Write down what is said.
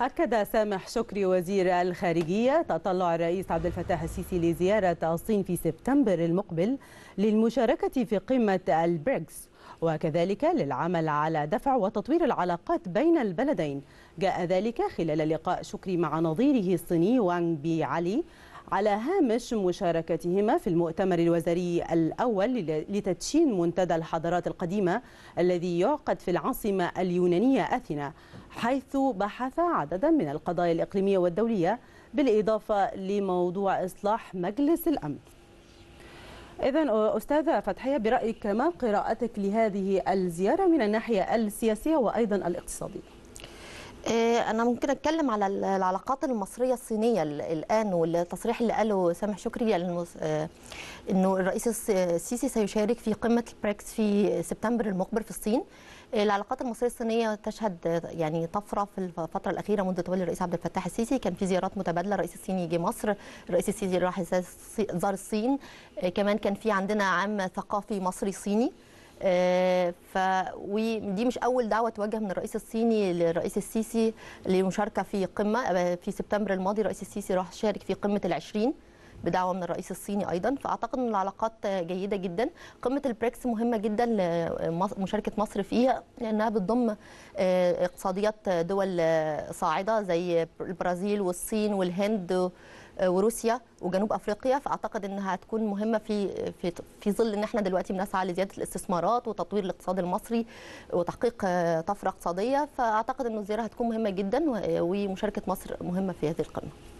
أكد سامح شكري وزير الخارجية تطلع الرئيس عبد الفتاح السيسي لزيارة الصين في سبتمبر المقبل للمشاركة في قمة البريكس وكذلك للعمل على دفع وتطوير العلاقات بين البلدين جاء ذلك خلال لقاء شكري مع نظيره الصيني وانغ بي علي على هامش مشاركتهما في المؤتمر الوزاري الأول لتدشين منتدى الحضارات القديمة الذي يعقد في العاصمة اليونانية أثينا حيث بحث عددا من القضايا الإقليمية والدولية بالإضافة لموضوع إصلاح مجلس الأمن إذا أستاذة فتحية برأيك ما قراءتك لهذه الزيارة من الناحية السياسية وأيضا الاقتصادية؟ آه، انا ممكن اتكلم على العلاقات المصريه الصينيه الان والتصريح اللي قاله سامح شكري آه، انه الرئيس السيسي سيشارك في قمه البريكس في سبتمبر المقبل في الصين العلاقات المصريه الصينيه تشهد يعني طفره في الفتره الاخيره منذ تولي الرئيس عبد الفتاح السيسي كان في زيارات متبادله الرئيس الصيني يجي مصر الرئيس السيسي راح زار الصين آه، كمان كان في عندنا عام ثقافي مصري صيني آه، ف ودي مش اول دعوه توجه من الرئيس الصيني للرئيس السيسي للمشاركه في قمه آه، في سبتمبر الماضي الرئيس السيسي راح شارك في قمه العشرين بدعوه من الرئيس الصيني ايضا فاعتقد ان العلاقات جيده جدا قمه البريكس مهمه جدا لمشاركه مصر فيها لانها بتضم آه، اقتصاديات دول صاعده زي البرازيل والصين والهند آه، وروسيا وجنوب افريقيا فاعتقد انها هتكون مهمه في في في ظل ان احنا دلوقتي بنسعى لزياده الاستثمارات وتطوير الاقتصاد المصري وتحقيق آه، طفره اقتصاديه فاعتقد ان الزياره هتكون مهمه جدا ومشاركه مصر مهمه في هذه القمه